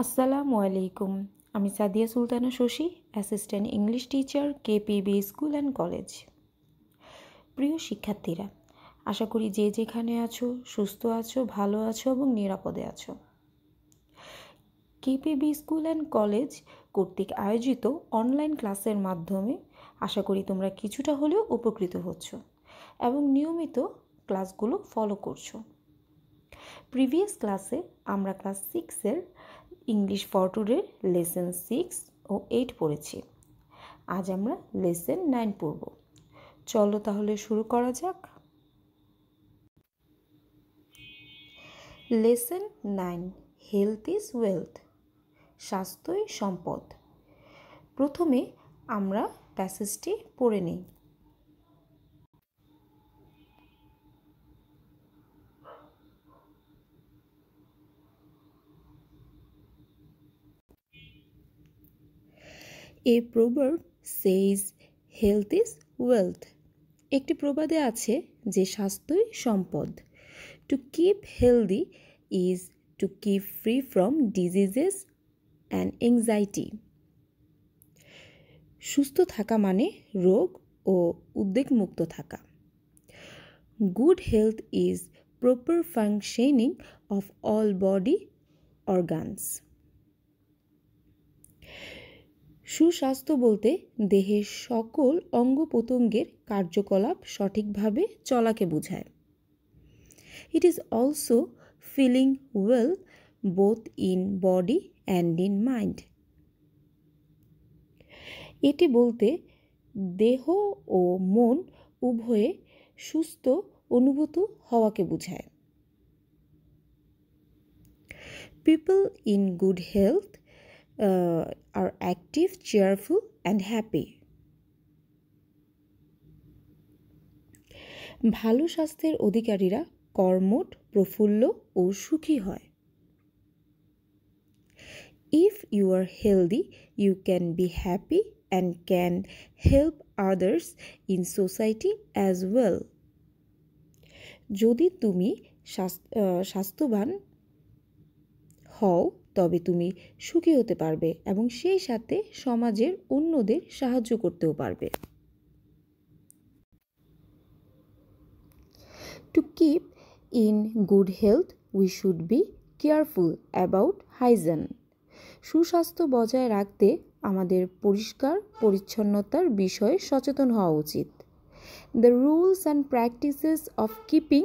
আসসালামু আলাইকুম আমি Sadia Sultana Shashi assistant English teacher KPB school and college প্রিয় শিক্ষার্থীরা আশা করি যে যেখানে আছো সুস্থ আছো ভালো আছো এবং নিরাপদে আছো কেপিবি স্কুল অ্যান্ড কলেজ কর্তৃক আয়োজিত অনলাইন ক্লাসের মাধ্যমে আশা করি তোমরা কিছুটা হলেও উপকৃত হচ্ছ এবং নিয়মিত ক্লাসগুলো ফলো করছো প্রিভিয়াস ক্লাসে আমরা ক্লাস সিক্সের English for today lesson six ও এইট পড়েছি আজ আমরা লেসেন নাইন পড়ব চলো তাহলে শুরু করা যাক lesson nine health is wealth স্বাস্থ্যই সম্পদ প্রথমে আমরা প্যাসেজটি পড়ে নিই a proverb says health is wealth একটি প্রবাদে আছে যে স্বাস্থ্যই সম্পদ to keep healthy is to keep free from diseases and anxiety সুস্থ থাকা মানে রোগ ও উদ্বেগমুক্ত থাকা good health is proper functioning of all body organs সুস্বাস্থ্য বলতে দেহের সকল অঙ্গ প্রত্যঙ্গের কার্যকলাপ সঠিকভাবে চলাকে বোঝায় it is also feeling well both in body and in mind এটি বলতে দেহ ও মন উভয়ে সুস্থ অনুভূত হওয়াকে বোঝায় people in good health uh, are active, cheerful, and happy. ভালো স্বাস্থ্যের অধিকারীরা কর্মট প্রফুল্ল ও সুখী হয় if you are healthy you can be happy and can help others in society as well যদি তুমি স্বাস্থ্যবান হও তবে তুমি সুখী হতে পারবে এবং সেই সাথে সমাজের অন্যদের সাহায্য করতেও পারবে to keep in good health we should be careful about hygiene সুস্বাস্থ্য বজায় রাখতে আমাদের পরিষ্কার পরিচ্ছন্নতার বিষয়ে সচেতন হওয়া উচিত the rules and practices of keeping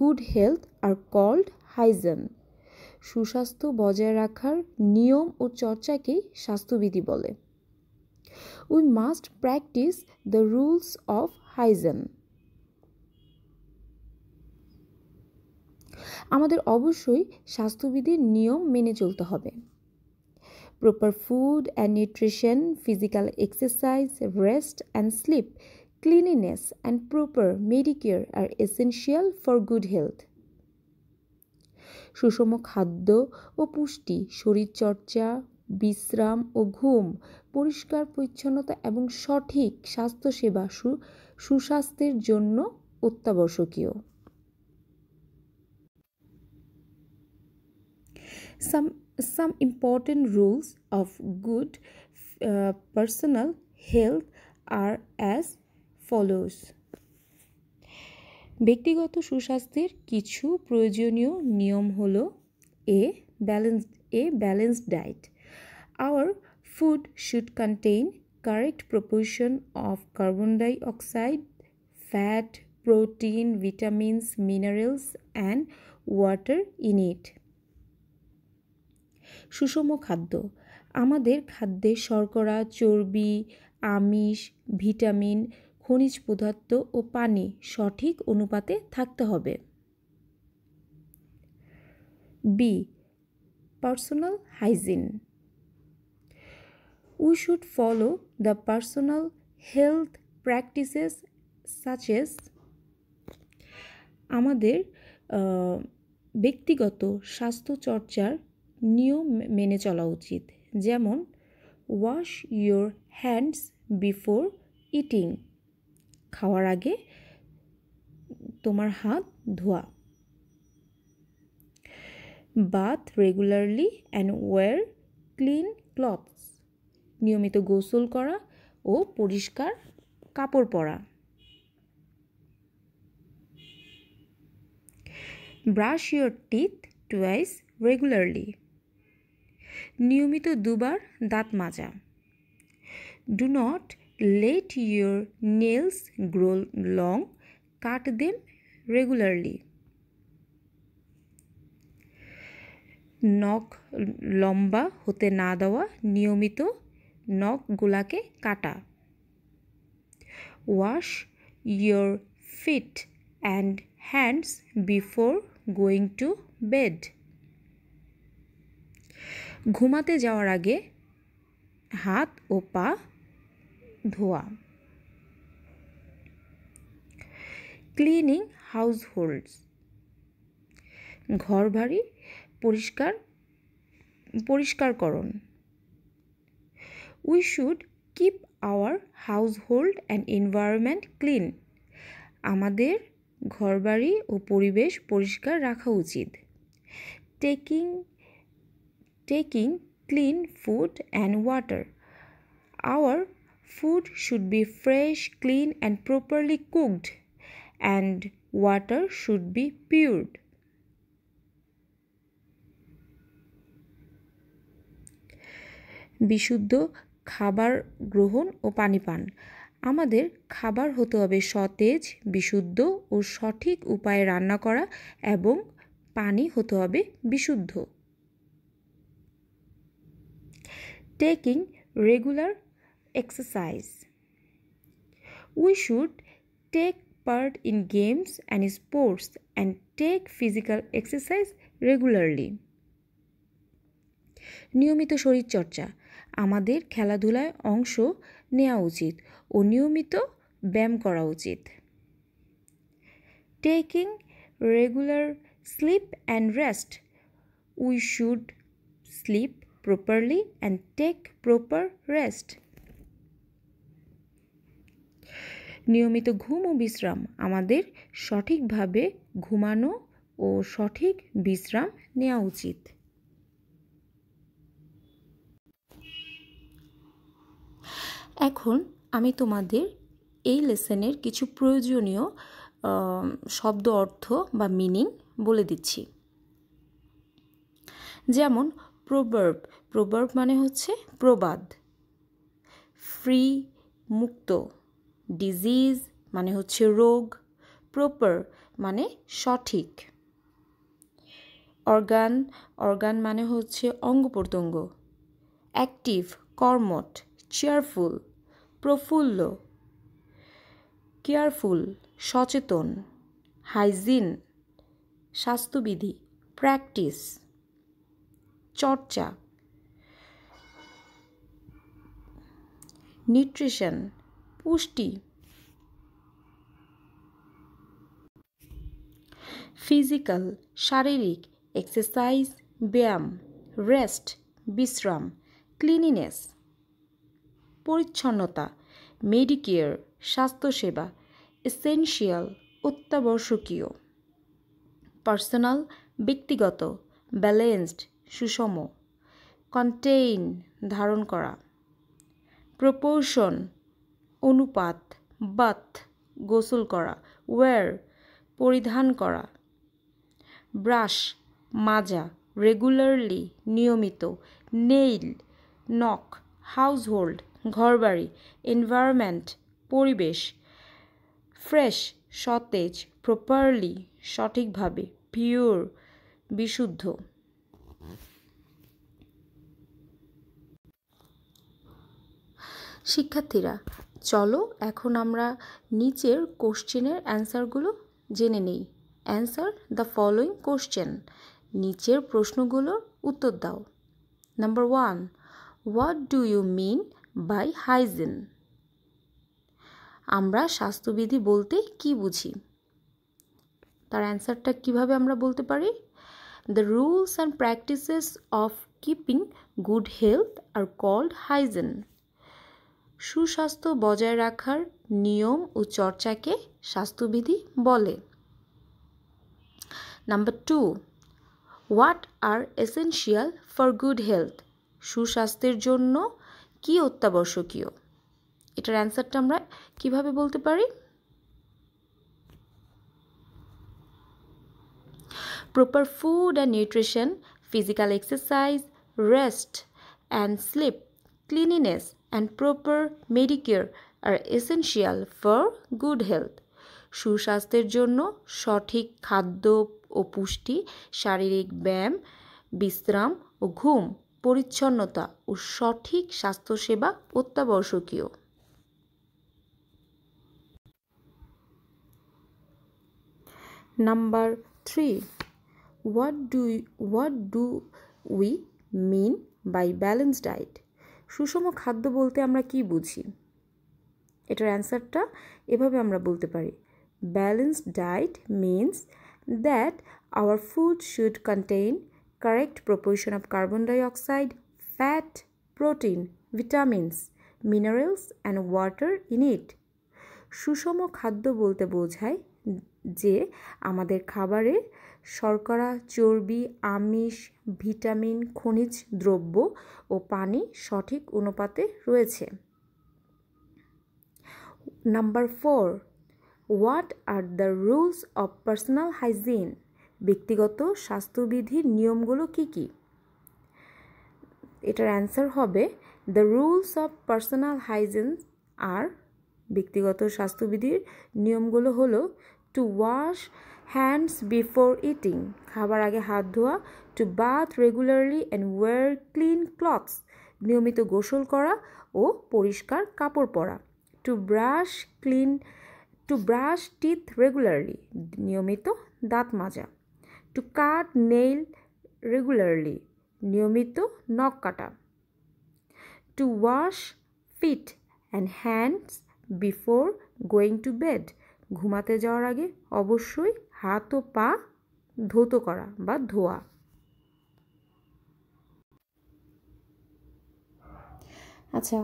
good health are called hygiene সুস্বাস্থ্য বজায় রাখার নিয়ম ও চর্চাকেই স্বাস্থ্যবিধি বলে we must practise the rules of hygiene আমাদের অবশ্যই স্বাস্থ্যবিধির নিয়ম মেনে চলতে হবে proper food and nutrition physical exercise rest and sleep cleanliness and proper medicare are essential for good health সুষম খাদ্য ও পুষ্টি শরীরচর্চা বিশ্রাম ও ঘুম পরিষ্কার পরিচ্ছন্নতা এবং সঠিক স্বাস্থ্যসেবা সু সুস্বাস্থ্যের জন্য অত্যাবশ্যকীয় some some important rules of good personal health are as follows ব্যক্তিগত সুস্বাস্থ্যের কিছু প্রয়োজনীয় নিয়ম হল a balance a balanced diet our food should contain correct proportion of carbon dioxide fat protein vitamins minerals and water in it সুষম খাদ্য আমাদের খাদ্যে শর্করা চর্বি আমিষ ভিটামিন খনিজ পদার্থ ও পানি সঠিক অনুপাতে থাকতে হবে B personal hygiene we should follow the personal health practices such as আমাদের ব্যক্তিগত স্বাস্থ্যচর্চার নিয়ম মেনে চলা উচিত যেমন wash your hands before eating খাওয়ার আগে তোমার হাত ধোয়া bath regularly and wear clean clothes নিয়মিত গোসল করা ও পরিষ্কার কাপড় পরা brush your teeth twice regularly নিয়মিত দুবার দাঁত মাজা do not let your nails grow long, cut them regularly. নখ লম্বা হতে না দেওয়া নিয়মিত নখগুলাকে কাটা wash your feet and hands before going to bed ঘুমাতে যাওয়ার আগে হাত ও পা ধোয়া ক্লিনিং হাউসহোল্ডস ঘর বাড়ি পরিষ্কার পরিষ্কারকরণ we should keep our household and environment clean আমাদের ঘরবাড়ি ও পরিবেশ পরিষ্কার রাখা উচিত taking taking clean food and water our Food should be fresh, clean, and properly cooked, and water should be pure. বিশুদ্ধ খাবার গ্রহণ ও পানি পান আমাদের খাবার হতে হবে সতেজ বিশুদ্ধ ও সঠিক উপায়ে রান্না করা এবং পানি হতে হবে বিশুদ্ধ taking regular exercise. We should take part in games and sports and take physical exercise regularly. নিয়মিত শরীর চর্চা আমাদের খেলাধুলায় অংশ নেওয়া উচিত ও নিয়মিত ব্যায়াম করা উচিত taking regular sleep and rest we should sleep properly and take proper rest নিয়মিত ঘুম ও বিশ্রাম আমাদের সঠিকভাবে ঘুমানো ও সঠিক বিশ্রাম নেওয়া উচিত এখন আমি তোমাদের এই লেসনের কিছু প্রয়োজনীয় শব্দ অর্থ বা মিনিং বলে দিচ্ছি যেমন প্রবর্ব প্রবর্ব মানে হচ্ছে প্রবাদ ফ্রি মুক্ত ডিজিজ মানে হচ্ছে রোগ প্রপার মানে সঠিক অর্গান অর্গান মানে হচ্ছে অঙ্গ প্রত্যঙ্গ অ্যাক্টিভ কর্মট চেয়ারফুল প্রফুল্ল কেয়ারফুল সচেতন হাইজিন স্বাস্থ্যবিধি প্র্যাকটিস চর্চা নিউট্রিশন পুষ্টি ফিজিক্যাল শারীরিক এক্সারসাইজ ব্যায়াম রেস্ট বিশ্রাম ক্লিনিনেস পরিচ্ছন্নতা মেডিকেয়ার স্বাস্থ্যসেবা এসেনশিয়াল অত্যাবশ্যকীয় পার্সোনাল ব্যক্তিগত ব্যালেন্সড সুষম কন্টেইন ধারণ করা প্রপোর্শন অনুপাত বাথ গোসল করা ওয়্যার পরিধান করা ব্রাশ মাজা রেগুলারলি নিয়মিত নেইল নক হাউসহোল্ড ঘরবাড়ি এনভায়রনমেন্ট পরিবেশ ফ্রেশ সতেজ প্রপারলি সঠিকভাবে পিওর বিশুদ্ধ শিক্ষার্থীরা চলো এখন আমরা নিচের কোশ্চেনের অ্যান্সারগুলো জেনে নেই অ্যান্সার দ্য ফলোয়িং কোশ্চেন নিচের প্রশ্নগুলোর উত্তর দাও number one what do you mean by hygiene আমরা স্বাস্থ্যবিধি বলতে কি বুঝি তার অ্যান্সারটা কিভাবে আমরা বলতে পারি the rules and practices of keeping good health are called hygiene সুস্বাস্থ্য বজায় রাখার নিয়ম ও চর্চাকে স্বাস্থ্যবিধি বলে number two what are essential for good health সুস্বাস্থ্যের জন্য কি অত্যাবশ্যকীয় এটার অ্যান্সারটা আমরা কিভাবে বলতে পারি proper food and nutrition physical exercise rest and sleep cleanliness and proper medicare are essential for good health সুস্বাস্থ্যের জন্য সঠিক খাদ্য ও পুষ্টি শারীরিক ব্যায়াম বিশ্রাম ও ঘুম পরিচ্ছন্নতা ও সঠিক স্বাস্থ্যসেবা অত্যাবশ্যকীয় number three what do what do we mean by balance diet সুষম খাদ্য বলতে আমরা কি বুঝি এটার অ্যান্সারটা এভাবে আমরা বলতে পারি balanced diet means that our food should contain correct proposition of carbon dioxide fat protein vitamins minerals and water in it সুষম খাদ্য বলতে বোঝায় যে আমাদের খাবারের শর্করা চর্বি আমিষ ভিটামিন খনিজ দ্রব্য ও পানি সঠিক অনুপাতে রয়েছে number four what are the rules of personal hygiene ব্যক্তিগত স্বাস্থ্যবিধির নিয়মগুলো কি কি এটার অ্যান্সার হবে the rules of personal hygiene আর ব্যক্তিগত স্বাস্থ্যবিধির নিয়মগুলো হলো to wash hands before eating খাবার আগে হাত ধোয়া to bath regularly and wear clean clothes নিয়মিত গোসল করা ও পরিষ্কার কাপড় পরা to brush clean to brush teeth regularly নিয়মিত দাঁত মাজা টু কাট নেইল রেগুলারলি নিয়মিত নখ কাটা to wash feet and hands before going to bed ঘুমাতে যাওয়ার আগে অবশ্যই হাত ও পা ধৌত করা বা ধোয়া আচ্ছা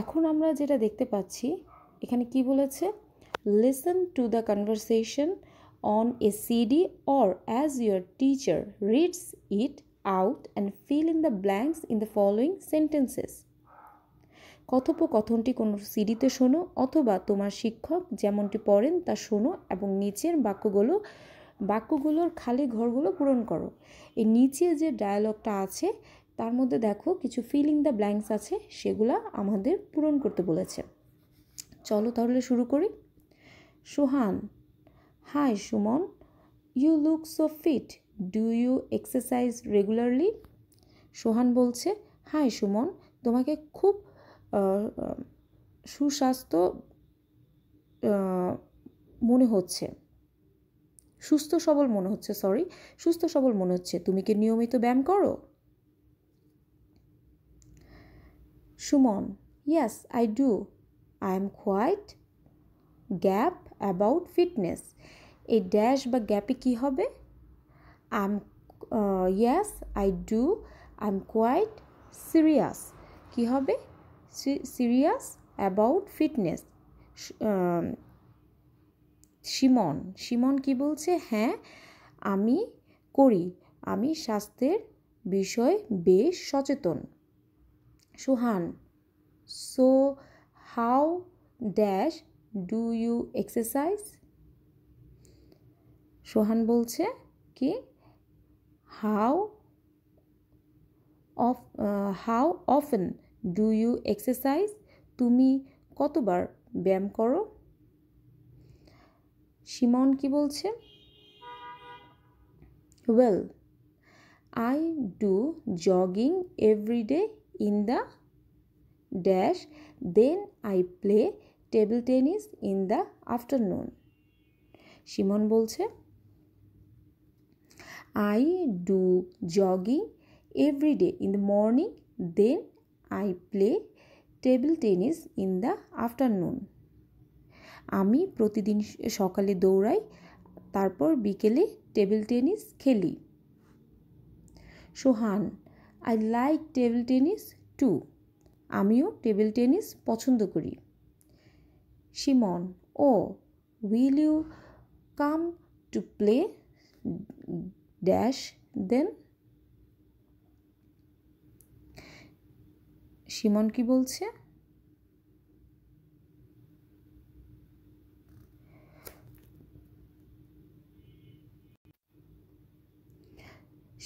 এখন আমরা যেটা দেখতে পাচ্ছি এখানে কি বলেছে listen to the conversation on a CD or as your teacher reads it out and fill in the blanks in the following sentences কথোপকথনটি কোনো সিডিতে শোনো অথবা তোমার শিক্ষক যেমনটি পড়েন তা শোনো এবং নিচের বাক্যগুলো বাক্যগুলোর খালি ঘরগুলো পূরণ করো এই নিচে যে ডায়ালগটা আছে তার মধ্যে দেখো কিছু ফিলিং দ্য ব্ল্যাঙ্কস আছে সেগুলো আমাদের পূরণ করতে বলেছে চলো তাহলে শুরু করি Sohan hi Suman you look so fit do you exercise regularly Sohan বলছে হাই সুমন তোমাকে খুব সুস্বাস্থ্য মনে হচ্ছে সুস্থ সবল মনে হচ্ছে সরি সুস্থ সবল মনে হচ্ছে তুমি কি নিয়মিত ব্যায়াম করো Suman yes I do I am quite gap about fitness এই ড্যাশ বা গ্যাপে কী হবে I am yes I do I am quite serious কী হবে serious about fitness Simon Simon কি বলছে হ্যাঁ আমি করি আমি স্বাস্থ্যের বিষয় বেশ সচেতন Suhan so how dash do you exercise Sohan বলছে কি how of how often do you exercise তুমি কতবার ব্যায়াম করো সিমন কি বলছে well I do jogging every day in the dash then I play table tennis in the afternoon Simon বলছে I do jogging every day in the morning then I play table tennis in the afternoon আমি প্রতিদিন সকালে দৌড়াই তারপর বিকেলে table tennis খেলি Sohan I like table tennis too আমিও table tennis পছন্দ করি Simon oh will you come to play dash then Simon কি বলছে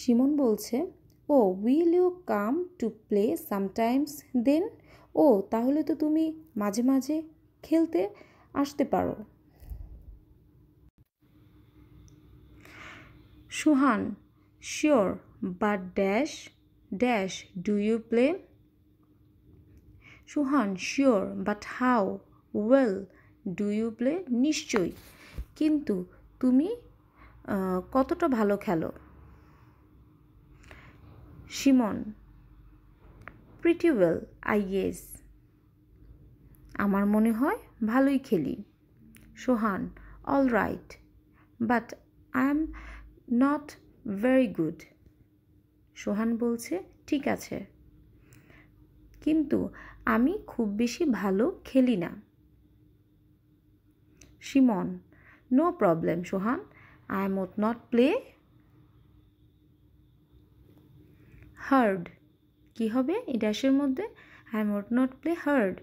সিমন বলছে oh will you come to play sometimes then ও তাহলে তো তুমি মাঝে মাঝে খেলতে আসতে পারো Suhan sure but dash dash do you play Suhan sure but how well do you play নিশ্চয়ই কিন্তু তুমি কতটা ভালো খেলো Simon pretty well I yes আমার মনে হয় ভালোই খেলি Sohan all right but I am not very good Sohan বলছে ঠিক আছে কিন্তু আমি খুব বেশি ভালো খেলি না Simon no problem Sohan I might not play hard কি হবে এই ড্যাশের মধ্যে I might not play hard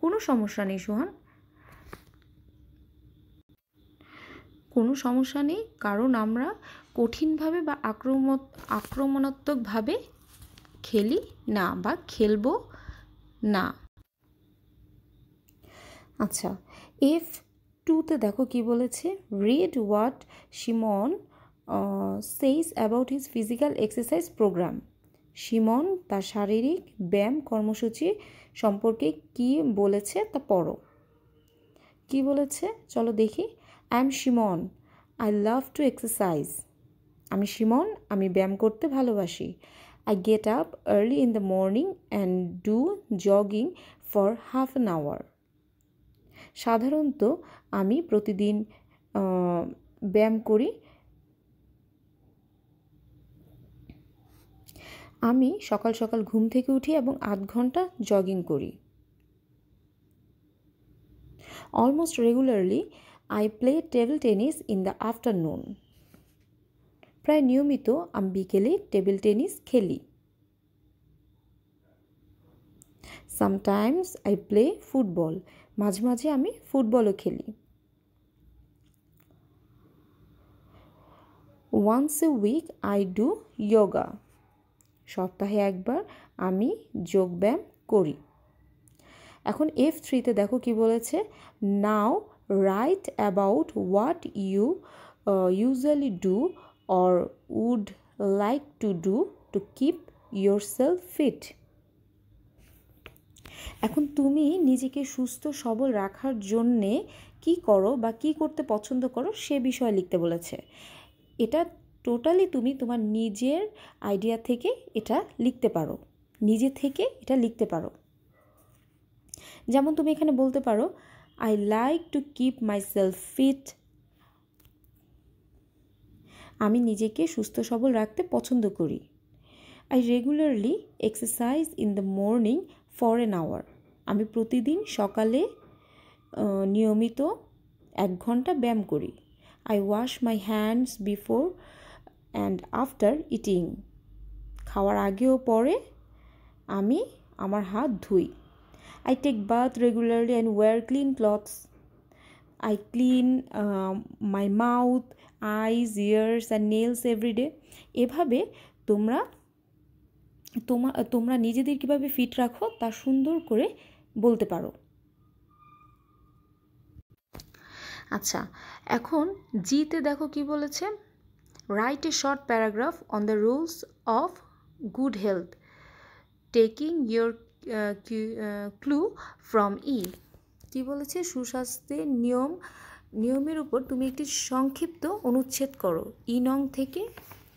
কোনো সমস্যা নেই সোহান কোনো সমস্যা নেই কারণ আমরা কঠিনভাবে বা আক্রমণ আক্রমণাত্মকভাবে খেলি না বা খেলবো না আচ্ছা এফ টুতে দেখো কি বলেছে read what Simon says about his physical exercise programme Simon তার শারীরিক ব্যায়াম কর্মসূচি সম্পর্কে কি বলেছে তা পড়ো কি বলেছে চলো দেখি I am Simon I love to exercise আমি সিমন আমি ব্যায়াম করতে ভালোবাসি I get up early in the morning and do jogging for half an hour. সাধারণত আমি প্রতিদিন ব্যায়াম করি আমি সকাল সকাল ঘুম থেকে উঠি এবং আধ ঘন্টা জগিং করি almost regularly I play table tennis in the afternoon প্রায় নিয়মিত আমি বিকেলে টেবিল টেনিস খেলি সামটাইমস আই প্লে ফুটবল মাঝে মাঝে আমি ফুটবলও খেলি once a week I do yoga সপ্তাহে একবার আমি যোগব্যায়াম করি এখন এফ থ্রিতে দেখো কি বলেছে now write about what you usually do or would like to do to keep yourself fit এখন তুমি নিজেকে সুস্থ সবল রাখার জন্যে কি করো বা কি করতে পছন্দ করো সে বিষয়ে লিখতে বলেছে এটা টোটালি তুমি তোমার নিজের আইডিয়া থেকে এটা লিখতে পারো নিজে থেকে এটা লিখতে পারো যেমন তুমি এখানে বলতে পারো I like to keep myself fit আমি নিজেকে সুস্থ সবল রাখতে পছন্দ করি I regularly exercise in the morning for an hour আমি প্রতিদিন সকালে নিয়মিত এক ঘন্টা ব্যায়াম করি I wash my hands before and after eating খাওয়ার আগেও পরে আমি আমার হাত ধুই I take bath regularly and wear clean clothes I clean my mouth eyes ears and nails every day এভাবে তোমরা তোমা তোমরা নিজেদের কীভাবে ফিট রাখো তা সুন্দর করে বলতে পারো আচ্ছা এখন জিতে দেখো কি বলেছে write a short paragraph on the rules of good health taking your clue from ই কী বলেছে সুস্বাস্থ্যের নিয়ম নিয়মের উপর তুমি একটি সংক্ষিপ্ত অনুচ্ছেদ করো ই নং থেকে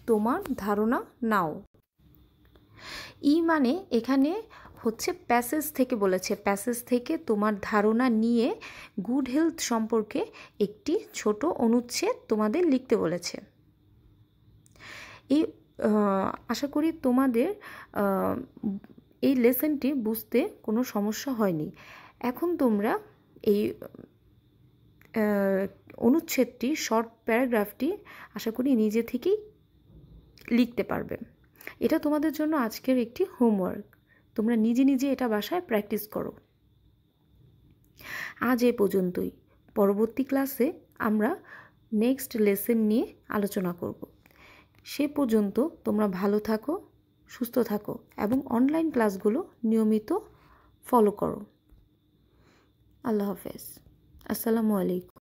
তোমার ধারণা নাও ই মানে এখানে হচ্ছে প্যাসেজ থেকে বলেছে প্যাসেজ থেকে তোমার ধারণা নিয়ে গুড হেলথ সম্পর্কে একটি ছোট অনুচ্ছেদ তোমাদের লিখতে বলেছে এই আশা করি তোমাদের এই লেসেনটি বুঝতে কোনো সমস্যা হয়নি এখন তোমরা এই অনুচ্ছেদটি শর্ট প্যারাগ্রাফটি আশা করি নিজে থেকেই লিখতে পারবে এটা তোমাদের জন্য আজকের একটি হোমওয়ার্ক তোমরা নিজে নিজে এটা বাসায় প্র্যাকটিস করো আজ এ পর্যন্তই পরবর্তী ক্লাসে আমরা নেক্সট লেসেন নিয়ে আলোচনা করব সে পর্যন্ত তোমরা ভালো থাকো সুস্থ থাকো এবং অনলাইন ক্লাসগুলো নিয়মিত ফলো করো আল্লাহ হাফেজ আসসালামু আলাইকুম